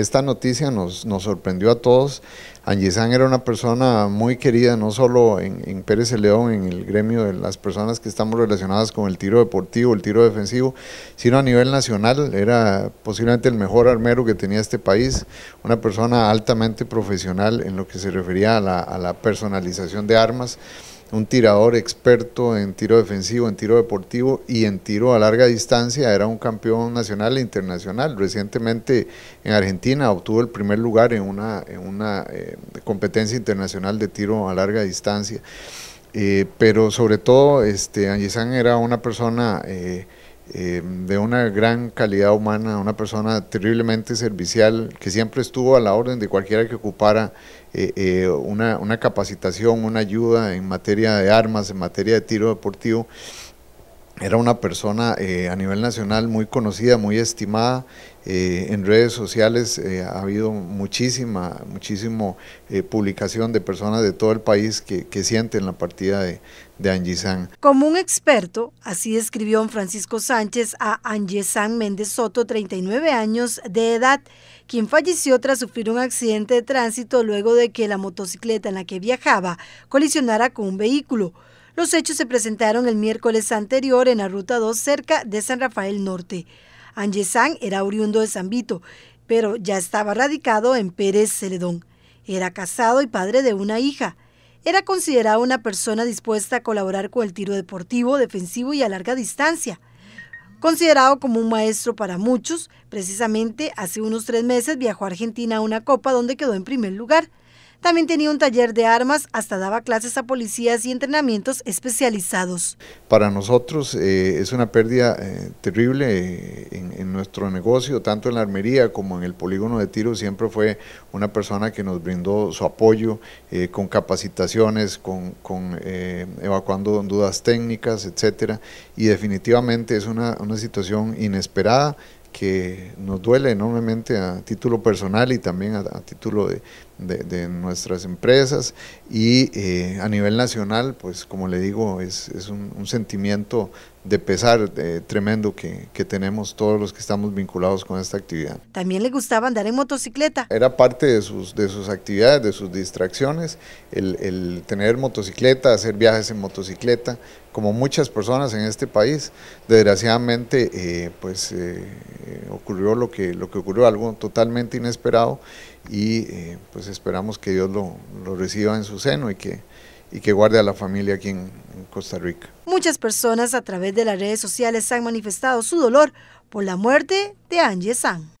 esta noticia nos, sorprendió a todos. Añezán era una persona muy querida, no solo en, Pérez de León, en el gremio de las personas que estamos relacionadas con el tiro deportivo, el tiro defensivo, sino a nivel nacional. Era posiblemente el mejor armero que tenía este país, una persona altamente profesional en lo que se refería a la personalización de armas un tirador experto en tiro defensivo, en tiro deportivo y en tiro a larga distancia. Era un campeón nacional e internacional. Recientemente en Argentina obtuvo el primer lugar en una, eh, competencia internacional de tiro a larga distancia. Eh, pero sobre todo, este, era una persona eh, eh, de una gran calidad humana, una persona terriblemente servicial, que siempre estuvo a la orden de cualquiera que ocupara eh, eh, una, capacitación, una ayuda en materia de armas, en materia de tiro deportivo era una persona eh, a nivel nacional muy conocida, muy estimada. Eh, en redes sociales eh, ha habido muchísima, muchísimo publicación de personas de todo el país que, sienten la partida de, de San. Como un experto, así escribió Francisco Sánchez a San Méndez Soto, 39 años de edad, quien falleció tras sufrir un accidente de tránsito luego de que la motocicleta en la que viajaba colisionara con un vehículo. Los hechos se presentaron el miércoles anterior en la Ruta 2 cerca de San Rafael Norte. Angesán era oriundo de San Vito, pero ya estaba radicado en Pérez Celedón. Era casado y padre de una hija. Era considerado una persona dispuesta a colaborar con el tiro deportivo, defensivo y a larga distancia. Considerado como un maestro para muchos, precisamente hace unos tres meses viajó a Argentina a una copa donde quedó en primer lugar. También tenía un taller de armas, hasta daba clases a policías y entrenamientos especializados. Para nosotros eh, es una pérdida eh, terrible eh, en, nuestro negocio, tanto en la armería como en el polígono de tiro, siempre fue una persona que nos brindó su apoyo con capacitaciones, con, evacuando dudas técnicas, etcétera, y definitivamente es una, situación inesperada que nos duele enormemente a título personal y también a título de, de, nuestras empresas y eh, a nivel nacional, pues como le digo, es, es un, sentimiento de pesar eh, tremendo que, que, tenemos todos los que estamos vinculados con esta actividad. También le gustaba andar en motocicleta. Era parte de sus, de sus actividades, de sus distracciones, el, el tener motocicleta, hacer viajes en motocicleta, como muchas personas en este país. Desgraciadamente, eh, pues ocurrió lo que, lo que ocurrió, algo totalmente inesperado y eh, pues esperamos que Dios lo, reciba en su seno y que, y que guarde a la familia aquí en, Costa Rica. Muchas personas a través de las redes sociales han manifestado su dolor por la muerte de Angie San.